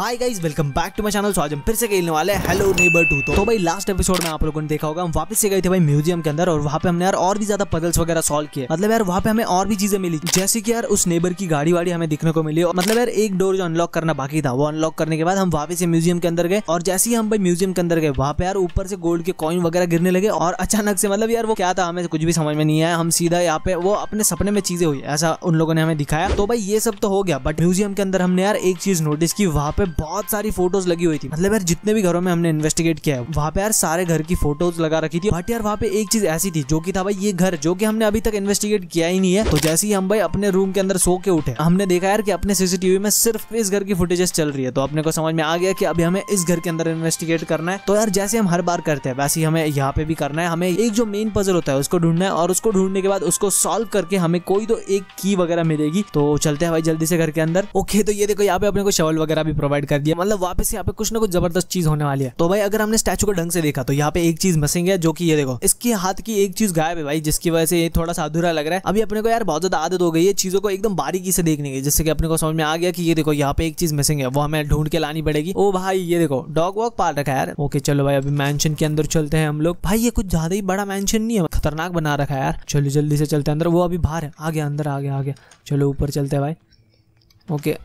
Hi guys welcome back to my channel so आज हम फिर से खेलने वाले हैं हेलो नेबर टू तो, तो भाई लास्ट एपिसोड में आप लोगों ने देखा होगा हम वापस से गए थे भाई म्यूजियम के अंदर और वहाँ पे हमने यार और भी ज्यादा पजल्स वगैरह सॉल्व किए मतलब यार वहाँ पे हमें और भी चीजें मिली जैसे कि यार उस नेबर की गाड़ी वाड़ी हमें दिखने को मिली और मतलब यार एक डोर जो अनलॉक करना बाकी था वो अनलॉक करने के बाद हम वापस से म्यूजियम के अंदर गए और जैसे ही हम भाई म्यूजियम के अंदर गए वहाँ पे यार ऊपर से गोल्ड के कॉइन वगैरह गिरने लगे और अचानक से मतलब यार वो क्या था हमें कुछ भी समझ में नहीं आया हम सीधा यहाँ पे वो अपने सपने में चीजें हुई ऐसा उन लोगों ने हमें दिखाया तो भाई ये सब तो हो गया बट म्यूजियम के अंदर हमने यार एक चीज नोटिस की वहाँ पे पे बहुत सारी फोटोज लगी हुई थी मतलब यार जितने भी घरों में हमने इन्वेस्टिगेट किया है वहाँ पे यार सारे घर की फोटोज लगा रखी थी बट यार वहाँ पे एक चीज ऐसी थी जो की था भाई ये घर जो की हमने अभी तक इन्वेस्टिगेट किया ही नहीं है तो जैसे ही हम भाई अपने रूम के अंदर सो के उठे हमने देखा यार की अपने सीसीटीवी में सिर्फ इस घर की फुटेजेस चल रही है तो अपने को समझ में आ गया की अभी हमें इस घर के अंदर इन्वेस्टिगेट करना है तो यार जैसे हम हर बार करते हैं वैसे ही हमें यहाँ पे भी करना है हमें एक जो मेन पजल होता है उसको ढूंढना है और उसको ढूंढने के बाद उसको सॉल्व करके हमें कोई तो एक की वगैरह मिलेगी तो चलते हैं भाई जल्दी से घर के अंदर ओके तो ये देखो यहाँ पे अपने को शवल वगैरह भी प्रोवाइड प्रोवाइड कर दिया मतलब वापस यहाँ पे कुछ ना कुछ जबरदस्त चीज होने वाली है तो भाई अगर हमने स्टैचू को ढंग से देखा तो यहाँ पे एक चीज मसिंग है जो की ये देखो इसके हाथ की एक चीज गायब है भाई जिसकी वजह से थोड़ा सा अधूरा लग रहा है अभी अपने को यार बहुत ज्यादा आदत हो गई है चीजों को एकदम बारीकी से देखने की जिससे कि अपने को समझ में आ गया कि ये देखो यहाँ पे एक चीज मिसिंग है वो हमें ढूंढ के लानी पड़ेगी ओ भाई ये देखो डॉग वॉक पार रखा है यार ओके चलो भाई अभी मैंशन के अंदर चलते हैं हम लोग भाई ये कुछ ज्यादा ही बड़ा मैंशन नहीं है खतरनाक बना रखा है यार चलो जल्दी से चलते हैं अंदर वो अभी बाहर है आ गया अंदर आ गया आ गया चलो ऊपर चलते हैं भाई ओके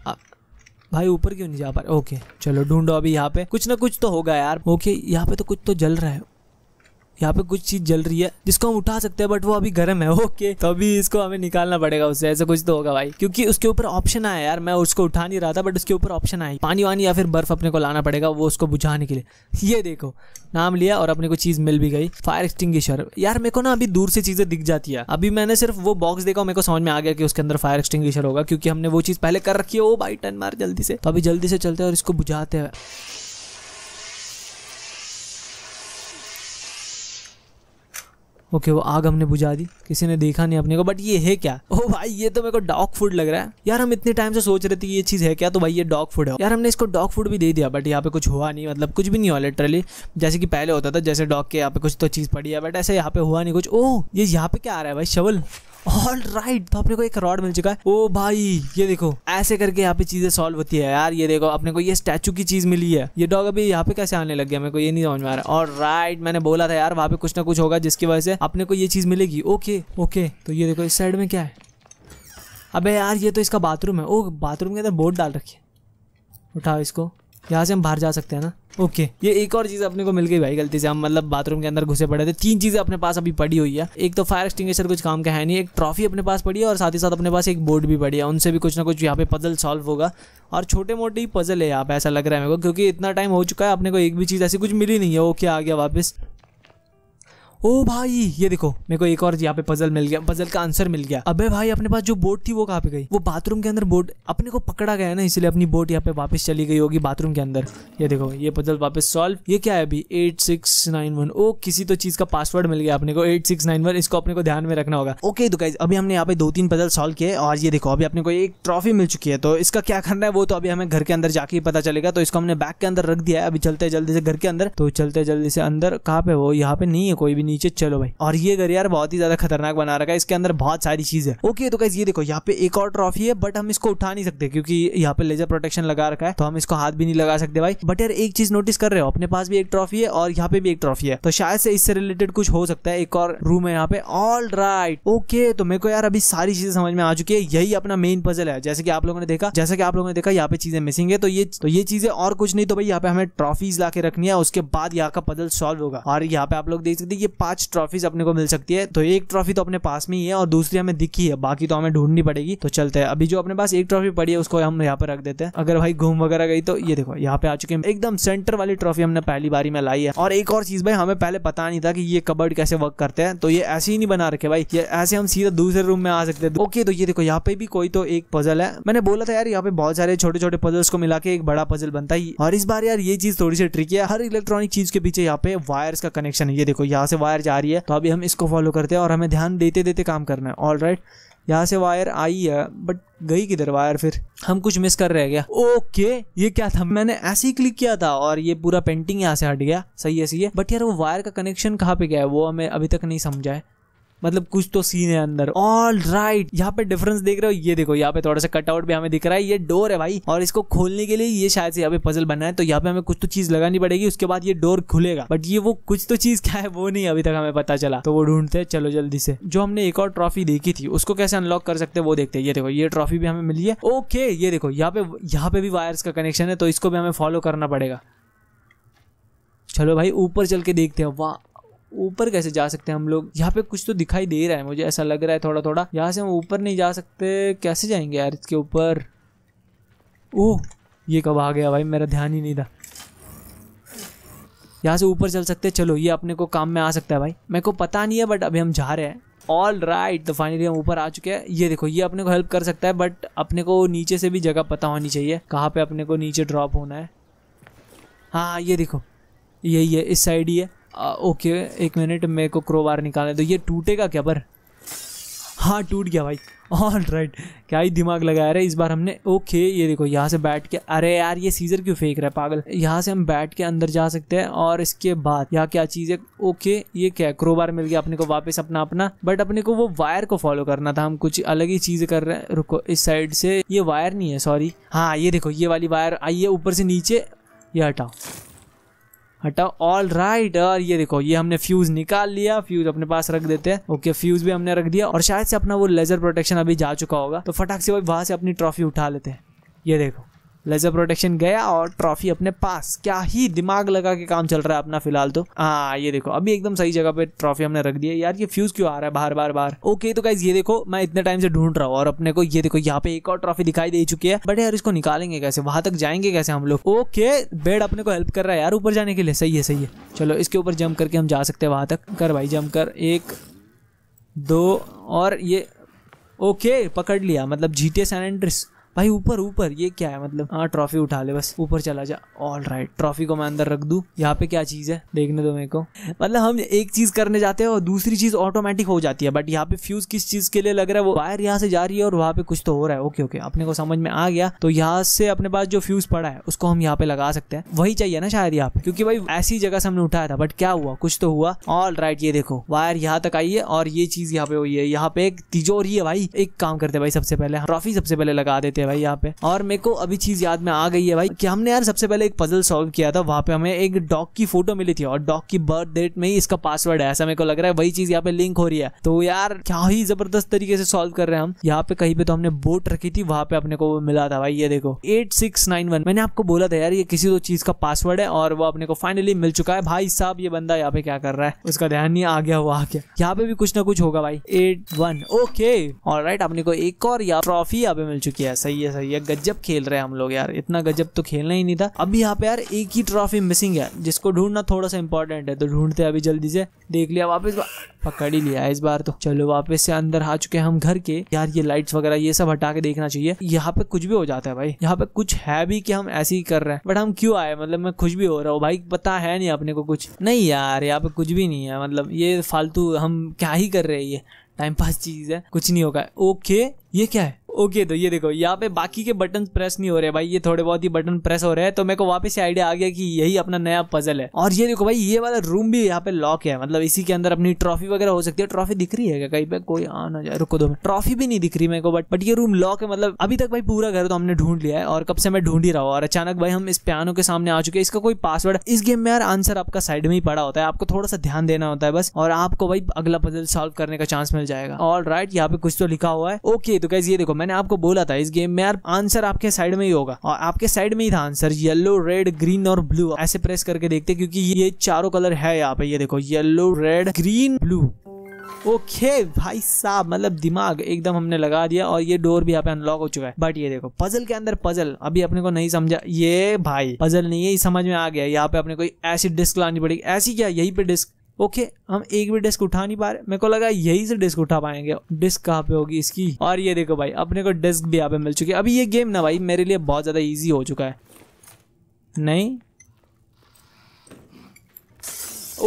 भाई ऊपर क्यों नहीं जा पा रहे ओके चलो ढूंढो अभी यहाँ पे कुछ ना कुछ तो होगा यार ओके यहाँ पे तो कुछ तो जल रहा है यहाँ पे कुछ चीज जल रही है जिसको हम उठा सकते हैं बट वो अभी गर्म है ओके तो अभी इसको हमें निकालना पड़ेगा उससे ऐसा कुछ तो होगा भाई क्योंकि उसके ऊपर ऑप्शन आया यार मैं उसको उठा नहीं रहा था बट उसके ऊपर ऑप्शन आया पानी वानी या फिर बर्फ अपने को लाना पड़ेगा वो उसको बुझाने के लिए ये देखो नाम लिया और अपने को चीज मिल भी गई फायर एक्सटिंग्विशर यार मेरे को ना अभी दूर से चीजें दिख जाती है अभी मैंने सिर्फ वो बॉक्स देखा मेरे को समझ में आ गया कि उसके अंदर फायर एक्सटिंग्विशर होगा क्योंकि हमने वो चीज पहले कर रखी है वो भाई टन मार जल्दी से तो अभी जल्दी से चलते हैं और इसको बुझाते हैं ओके वो आग हमने बुझा दी किसी ने देखा नहीं अपने को बट ये है क्या ओ भाई ये तो मेरे को डॉग फूड लग रहा है यार हम इतने टाइम से सोच रहे थे कि ये चीज़ है क्या तो भाई ये डॉग फूड है यार हमने इसको डॉग फूड भी दे दिया बट यहाँ पे कुछ हुआ नहीं मतलब कुछ भी नहीं हुआ लिटरली जैसे कि पहले होता था जैसे डॉग के यहाँ पे कुछ तो चीज़ पड़ी है बट ऐसे यहाँ पे हुआ नहीं कुछ ओ ये यहाँ पे क्या आ रहा है भाई शवल ऑल राइट तो अपने को एक रॉड मिल चुका है ओ भाई ये देखो ऐसे करके यहाँ पे चीजें सॉल्व होती है यार ये देखो अपने को ये स्टैचू की चीज मिली है ये डॉग अभी यहाँ पे कैसे आने लग गया मेरे को ये नहीं समझ में आ रहा और राइट मैंने बोला था यार वहाँ पे कुछ ना कुछ होगा जिसकी वजह से अपने को ये चीज मिलेगी ओके ओके तो ये देखो इस साइड में क्या है अबे यार ये तो इसका बाथरूम है ओ बाथरूम के अंदर बोर्ड डाल रखी है उठाओ इसको यहाँ से हम बाहर जा सकते हैं ना ओके okay. ये एक और चीज़ अपने को मिल गई भाई गलती से हम मतलब बाथरूम के अंदर घुसे पड़े थे तीन चीज़ें अपने पास अभी पड़ी हुई है एक तो फायर एक्सटिंग कुछ काम का है नहीं एक ट्रॉफी अपने पास पड़ी है और साथ ही साथ अपने पास एक बोर्ड भी पड़ी है उनसे भी कुछ ना कुछ यहाँ पे पजल सॉल्व होगा और छोटे मोटे ही पजल है यहाँ पे ऐसा लग रहा है मेरे को क्योंकि इतना टाइम हो चुका है अपने को एक भी चीज़ ऐसी कुछ मिली नहीं है वो क्या आ गया वापस ओ भाई ये देखो मेरे को एक और यहाँ पे पजल मिल गया पजल का आंसर मिल गया अबे भाई अपने पास जो बोट थी वो कहाँ पे गई वो बाथरूम के अंदर बोट अपने को पकड़ा गया ना इसलिए अपनी बोट यहाँ पे वापस चली गई होगी बाथरूम के अंदर ये देखो ये पजल वापस सॉल्व ये क्या है अभी eight six nine one O किसी तो चीज का पासवर्ड मिल गया अपने को एट सिक्स नाइन वन इसको अपने को ध्यान में रखना होगा ओके तो अभी हमने यहाँ पे दो तीन पजल सॉल्व किए और ये देखो अभी अपने को एक ट्रॉफी मिल चुकी है तो इसका क्या करना है वो तो अभी हमें घर के अंदर जाके ही पता चलेगा तो इसको हमने बैग के अंदर रख दिया है अभी चलते जल्दी से घर के अंदर तो चलते जल्दी से अंदर कहाँ पे वो यहाँ पे नहीं है कोई भी नीचे चलो भाई और ये घर यार बहुत ही ज्यादा खतरनाक बना रखा है इसके अंदर बहुत सारी चीज है ओके तो कैसे ये देखो यहाँ पे एक और ट्रॉफी है बट हम इसको उठा नहीं सकते क्योंकि यहाँ पे लेजर प्रोटेक्शन लगा रखा है तो हम इसको हाथ भी नहीं लगा सकते भाई बट यार एक चीज नोटिस कर रहे हो अपने पास भी एक ट्रॉफी है और यहाँ पे भी एक ट्रॉफी है तो शायद से इससे रिलेटेड कुछ हो सकता है एक और रूम है यहाँ पे ऑल राइट ओके तो मेरे को यार अभी सारी चीजें समझ में आ चुकी है यही अपना मेन पजल है जैसे कि आप लोगों ने देखा जैसे कि आप लोगों ने देखा यहाँ पे चीजें मिसिंग है तो ये तो ये चीजें और कुछ नहीं तो भाई यहाँ पे हमें ट्रॉफीज ला रखनी है उसके बाद यहाँ का पजल सॉल्व होगा और यहाँ पे आप लोग देख सकते ये पांच ट्रॉफीज अपने को मिल सकती है तो एक ट्रॉफी तो अपने पास में ही है और दूसरी हमें दिखी है बाकी तो हमें ढूंढनी पड़ेगी तो चलते हैं अभी जो अपने पास एक ट्रॉफी पड़ी है उसको हम यहाँ पर रख देते हैं अगर भाई घूम वगैरह गई तो ये देखो यहाँ पे आ चुके हैं एकदम सेंटर वाली ट्रॉफी हमने पहली बारी में लाई है और एक और चीज भाई हमें पहले पता नहीं था कि ये कबर्ड कैसे वर्क करते हैं तो ये ऐसे ही नहीं बना रखे भाई ये ऐसे हम सीधा दूसरे रूम में आ सकते हैं ओके तो ये देखो यहाँ पे भी कोई तो एक पजल है मैंने बोला था यार यहाँ पे बहुत सारे छोटे छोटे पजल्स को मिला के एक बड़ा पजल बनता ही और इस बार यार ये चीज थोड़ी सी ट्रिकी है हर इलेक्ट्रॉनिक चीज के पीछे यहाँ पे वायर्स का कनेक्शन है ये देखो यहाँ से वायर जा रही है तो अभी हम इसको फॉलो करते हैं और हमें ध्यान देते देते काम करना है ऑल राइट यहाँ से वायर आई है बट गई किधर वायर फिर हम कुछ मिस कर रह गया ओके ये क्या था मैंने ऐसे ही क्लिक किया था और ये पूरा पेंटिंग यहाँ से हट गया सही है सही है बट यार वो वायर का कनेक्शन कहाँ पे गया है वो हमें अभी तक नहीं समझा है मतलब कुछ तो सीन है अंदर ऑल राइट यहाँ पे डिफरेंस देख रहे हो ये देखो यहाँ पे थोड़ा सा कटआउट भी हमें दिख रहा है ये डोर है भाई और इसको खोलने के लिए ये शायद से यहाँ पे पजल बना है तो यहाँ पे हमें कुछ तो चीज लगानी पड़ेगी उसके बाद ये डोर खुलेगा बट ये वो कुछ तो चीज क्या है वो नहीं अभी तक हमें पता चला तो वो ढूंढते हैं चलो जल्दी से जो हमने एक और ट्रॉफी देखी थी उसको कैसे अनलॉक कर सकते हैं वो देखते हैं ये देखो ये ट्रॉफी भी हमें मिली है ओके ये देखो यहाँ पे यहाँ पे भी वायर्स का कनेक्शन है तो इसको भी हमें फॉलो करना पड़ेगा चलो भाई ऊपर चल के देखते हैं वाह ऊपर कैसे जा सकते हैं हम लोग यहाँ पे कुछ तो दिखाई दे रहा है मुझे ऐसा लग रहा है थोड़ा थोड़ा यहाँ से हम ऊपर नहीं जा सकते कैसे जाएंगे यार इसके ऊपर ओह ये कब आ गया भाई मेरा ध्यान ही नहीं था यहाँ से ऊपर चल सकते चलो ये अपने को काम में आ सकता है भाई मेरे को पता नहीं है बट अभी हम जा रहे हैं ऑल राइट तो फाइनली हम ऊपर आ चुके हैं ये देखो ये अपने को हेल्प कर सकता है बट अपने को नीचे से भी जगह पता होनी चाहिए कहाँ पे अपने को नीचे ड्रॉप होना है हाँ ये देखो यही है इस साइड ही है ओके एक मिनट मेरे को क्रोबार निकालने तो ये टूटेगा क्या पर हाँ टूट गया भाई ऑल राइट क्या ही दिमाग लगाया रहे इस बार हमने ओके ये देखो यहाँ से बैठ के अरे यार ये सीजर क्यों फेंक रहा है पागल यहाँ से हम बैठ के अंदर जा सकते हैं और इसके बाद यहाँ क्या चीज़ है ओके ये क्या है क्रोबार मिल गया अपने को वापस अपना अपना बट अपने को वो वायर को फॉलो करना था हम कुछ अलग ही चीज़ कर रहे हैं रुको इस साइड से ये वायर नहीं है सॉरी हाँ ये देखो ये वाली वायर आई है ऊपर से नीचे ये हटाओ हटाओ ऑल राइट और ये देखो ये हमने फ्यूज निकाल लिया फ्यूज अपने पास रख देते हैं ओके फ्यूज भी हमने रख दिया और शायद से अपना वो लेजर प्रोटेक्शन अभी जा चुका होगा तो फटाक से वहां से अपनी ट्रॉफी उठा लेते हैं ये देखो लेजर प्रोटेक्शन गया और ट्रॉफी अपने पास क्या ही दिमाग लगा के काम चल रहा है अपना फिलहाल तो हाँ ये देखो अभी एकदम सही जगह पे ट्रॉफी हमने रख दी है यार ये फ्यूज क्यों आ रहा है बार बार बार ओके तो गाइज ये देखो मैं इतने टाइम से ढूंढ रहा हूँ और अपने को ये देखो यहाँ पे एक और ट्रॉफी दिखाई दे चुकी है बट यार इसको निकालेंगे कैसे वहां तक जाएंगे कैसे हम लोग ओके बेड अपने को हेल्प कर रहा है यार ऊपर जाने के लिए सही है सही है चलो इसके ऊपर जम्प करके हम जा सकते हैं वहां तक कर भाई जम्प कर एक दो और ये ओके पकड़ लिया मतलब जीटे सैन एंड्रिस भाई ऊपर ऊपर ये क्या है मतलब हाँ ट्रॉफी उठा ले बस ऊपर चला जा ऑल राइट ट्रॉफी को मैं अंदर रख दू यहाँ पे क्या चीज है देखने दो मेरे को मतलब हम एक चीज करने जाते हैं और दूसरी चीज ऑटोमेटिक हो जाती है बट यहाँ पे फ्यूज किस चीज के लिए लग रहा है वो वायर यहाँ से जा रही है और वहाँ पे कुछ तो हो रहा है ओके ओके अपने को समझ में आ गया तो यहाँ से अपने पास जो फ्यूज पड़ा है उसको हम यहाँ पे लगा सकते हैं वही चाहिए ना शायद यहाँ पे क्योंकि भाई ऐसी जगह से हमने उठाया था बट क्या हुआ कुछ तो हुआ ऑल राइट ये देखो वायर यहाँ तक आई है और ये चीज यहाँ पे हुई है यहाँ पे एक तिजोरी है भाई एक काम करते भाई सबसे पहले ट्रॉफी सबसे पहले लगा देते हैं भाई यहाँ पे और मेरे को अभी चीज याद में आ गई है भाई कि हमने यार सबसे पहले एक पजल सॉल्व किया था वहाँ पे हमें एक डॉग की फोटो मिली थी और डॉग की बर्थ डेट में ही इसका पासवर्ड है ऐसा मेरे को लग रहा है वही चीज यहाँ पे लिंक हो रही है तो यार क्या ही जबरदस्त तरीके से सोल्व कर रहे हैं हम यहाँ पे कहीं पे तो हमने बोट रखी थी वहाँ पे अपने को मिला था भाई ये देखो एट सिक्स नाइन वन मैंने आपको बोला था यार ये किसी तो चीज का पासवर्ड है और वो अपने को फाइनली मिल चुका है भाई साहब ये बंदा यहाँ पे क्या कर रहा है उसका ध्यान नहीं आ गया वहाँ क्या यहाँ पे भी कुछ ना कुछ होगा भाई एट वन ओके और राइट अपने को एक और ट्रॉफी यहाँ पे मिल चुकी है सही सही है सही है गजब खेल रहे हैं हम लोग यार इतना गजब तो खेलना ही नहीं था अभी यहाँ पे यार एक ही ट्रॉफी मिसिंग है जिसको ढूंढना थोड़ा सा इंपॉर्टेंट है तो ढूंढते अभी जल्दी से देख लिया वापस पकड़ ही लिया इस बार तो चलो वापस से अंदर आ चुके हैं हम घर के यार ये लाइट्स वगैरह ये सब हटा के देखना चाहिए यहाँ पे कुछ भी हो जाता है भाई यहाँ पे कुछ है भी कि हम ऐसे ही कर रहे हैं बट हम क्यों आए मतलब मैं खुश भी हो रहा हूँ भाई पता है नहीं अपने को कुछ नहीं यार यहाँ पे कुछ भी नहीं है मतलब ये फालतू हम क्या ही कर रहे हैं ये टाइम पास चीज़ है कुछ नहीं होगा ओके ये क्या है ओके तो ये देखो यहाँ पे बाकी के बटन प्रेस नहीं हो रहे भाई ये थोड़े बहुत ही बटन प्रेस हो रहे हैं तो मेरे को वापस से आइडिया आ गया कि यही अपना नया पजल है और ये देखो भाई ये वाला रूम भी यहाँ पे लॉक है मतलब इसी के अंदर अपनी ट्रॉफी वगैरह हो सकती है ट्रॉफी दिख रही है क्या कहीं पे कोई आ ना जाए रुको दो ट्रॉफी भी नहीं दिख रही मेरे को बट बट ये रूम लॉक है मतलब अभी तक भाई पूरा घर तो हमने ढूंढ लिया है और कब से मैं ढूंढ ही रहा हूँ और अचानक भाई हम इस प्यानों के सामने आ चुके हैं इसका कोई पासवर्ड इस गेम में यार आंसर आपका साइड में ही पड़ा होता है आपको थोड़ा सा ध्यान देना होता है बस और आपको भाई अगला पजल सॉल्व करने का चांस मिल जाएगा ऑल राइट यहाँ पे कुछ तो लिखा हुआ है ओके तो कैसे ये देखो मैंने मैंने आपको बोला था इस गेम में यार आंसर आपके साइड में ही होगा और आपके साइड में ही था आंसर येलो रेड ग्रीन और ब्लू ऐसे प्रेस करके देखते क्योंकि ये चारों कलर है यहाँ पे ये देखो yellow red green blue okay okay, भाई साहब मतलब दिमाग एकदम हमने लगा दिया और ये डोर भी यहाँ पे अनलॉक हो चुका है बट ये देखो पजल के अंदर पजल अभी अपने को नहीं समझा ये भाई पजल नहीं है समझ में आ गया यहाँ पे अपने कोई ऐसी डिस्क लानी पड़ेगी ऐसी क्या यही पे डिस्क ओके हम एक भी डिस्क उठा नहीं पा रहे मेरे को लगा यही से डिस्क उठा पाएंगे डिस्क कहाँ पे होगी इसकी और ये देखो भाई अपने को डिस्क भी यहाँ पे मिल चुकी है अभी ये गेम ना भाई मेरे लिए बहुत ज़्यादा ईजी हो चुका है नहीं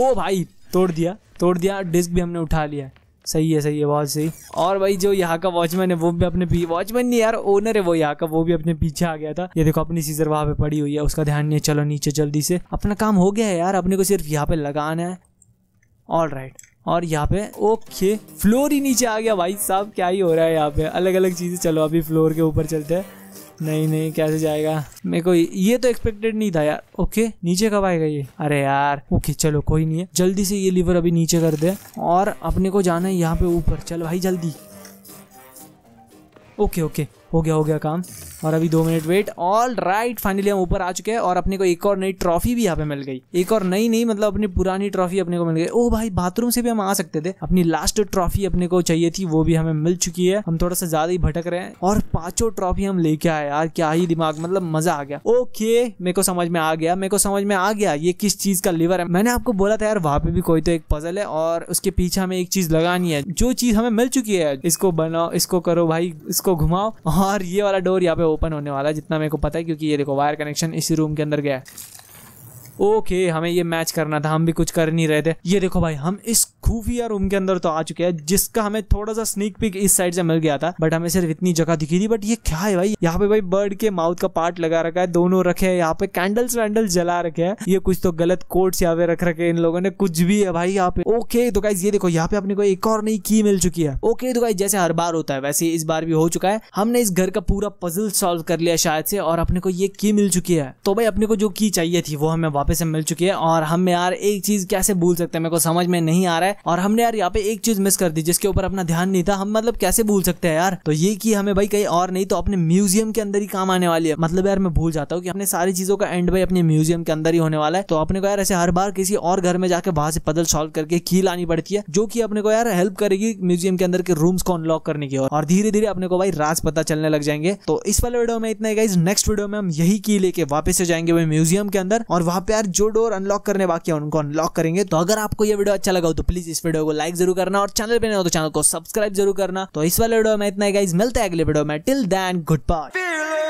ओ भाई तोड़ दिया तोड़ दिया डिस्क भी हमने उठा लिया सही है सही है बहुत सही और भाई जो यहाँ का वॉचमैन है वो भी अपने वॉचमैन नहीं यार ओनर है वो यहाँ का वो भी अपने पीछे आ गया था ये देखो अपनी सीजर वहाँ पे पड़ी हुई है उसका ध्यान नहीं चलो नीचे जल्दी से अपना काम हो गया है यार अपने को सिर्फ यहाँ पे लगाना है ऑल राइट और यहाँ पे ओके फ्लोर ही नीचे आ गया भाई साहब क्या ही हो रहा है यहाँ पे अलग अलग चीज़ें चलो अभी फ्लोर के ऊपर चलते हैं नहीं नहीं कैसे जाएगा मेरे को ये तो एक्सपेक्टेड नहीं था यार ओके नीचे कब आएगा ये अरे यार ओके चलो कोई नहीं है जल्दी से ये लीवर अभी नीचे कर दे और अपने को जाना है यहाँ पे ऊपर चल भाई जल्दी ओके ओके हो गया हो गया काम और अभी दो minute wait all right finally हम ऊपर आ चुके हैं और अपने को एक और नई ट्रॉफी भी यहाँ पे मिल गई एक और नई नई मतलब अपनी पुरानी ट्रॉफी अपने को मिल गई ओ भाई बाथरूम से भी हम आ सकते थे अपनी लास्ट ट्रॉफी अपने को चाहिए थी वो भी हमें मिल चुकी है हम थोड़ा सा ज्यादा ही भटक रहे हैं और पांचों ट्रॉफी हम लेके आए यार क्या ही दिमाग मतलब मजा आ गया ओके मेरे को समझ में आ गया मेरे को समझ में आ गया ये किस चीज का लीवर है मैंने आपको बोला था यार वहां पे भी कोई तो एक पजल है और उसके पीछे हमें एक चीज लगानी है जो चीज हमें मिल चुकी है इसको बनाओ इसको करो भाई इसको घुमाओ और ये वाला डोर यहाँ पे ओपन होने वाला है जितना मेरे को पता है क्योंकि ये देखो वायर कनेक्शन इसी रूम के अंदर गया है ओके हमें ये मैच करना था हम भी कुछ कर नहीं रहे थे ये देखो भाई हम इस खूफिया रूम के अंदर तो आ चुके हैं जिसका हमें थोड़ा सा स्नीक पिक इस साइड से मिल गया था बट हमें सिर्फ इतनी जगह दिखी थी बट ये क्या है भाई यहाँ पे भाई बर्ड के माउथ का पार्ट लगा रखा है दोनों रखे हैं यहाँ पे कैंडल्स वैंडल्स जला रखे हैं ये कुछ तो गलत कोट्स यहाँ पे रख रखे इन लोगों ने कुछ भी है भाई यहाँ पे ओके तो गाइज ये देखो यहाँ पे अपने को एक और नई की मिल चुकी है ओके तो गाइज जैसे हर बार होता है वैसे इस बार भी हो चुका है हमने इस घर का पूरा पजल सॉल्व कर लिया शायद से और अपने को ये की मिल चुकी है तो भाई अपने को जो की चाहिए थी वो हमें वापस से मिल चुकी है और हम यार एक चीज कैसे भूल सकते हैं मेरे को समझ में नहीं आ रहा है है और हमने यार यहाँ पे एक चीज मिस कर दी जिसके ऊपर अपना ध्यान नहीं था हम मतलब कैसे भूल सकते हैं यार तो ये की हमें भाई कहीं और नहीं तो अपने म्यूजियम के अंदर ही काम आने वाली है मतलब यार मैं भूल जाता हूँ कि अपने सारी चीजों का एंड भाई अपने म्यूजियम के अंदर ही होने वाला है तो अपने को यार ऐसे हर बार किसी और घर में जाकर वहां से पदल सॉल्व करके की लानी पड़ती है जो की अपने को यार हेल्प करेगी म्यूजियम के अंदर के रूम्स को अनलॉक करने की और धीरे धीरे अपने को भाई राज पता चलने लग जाएंगे तो इस वाले वीडियो में इतना ही नेक्स्ट वीडियो में हम यही की लेके वापस से जाएंगे म्यूजियम के अंदर और वहां पे यार जो डोर अनलॉक करने बाकी है उनको अनलॉक करेंगे तो अगर आपको ये वीडियो अच्छा लगा हो तो प्लीज प्लीज इस वीडियो को लाइक जरूर करना और चैनल पे नहीं हो तो चैनल को सब्सक्राइब जरूर करना तो इस वाले वीडियो में इतना ही गाइज मिलते हैं अगले वीडियो में टिल दैन गुड बाय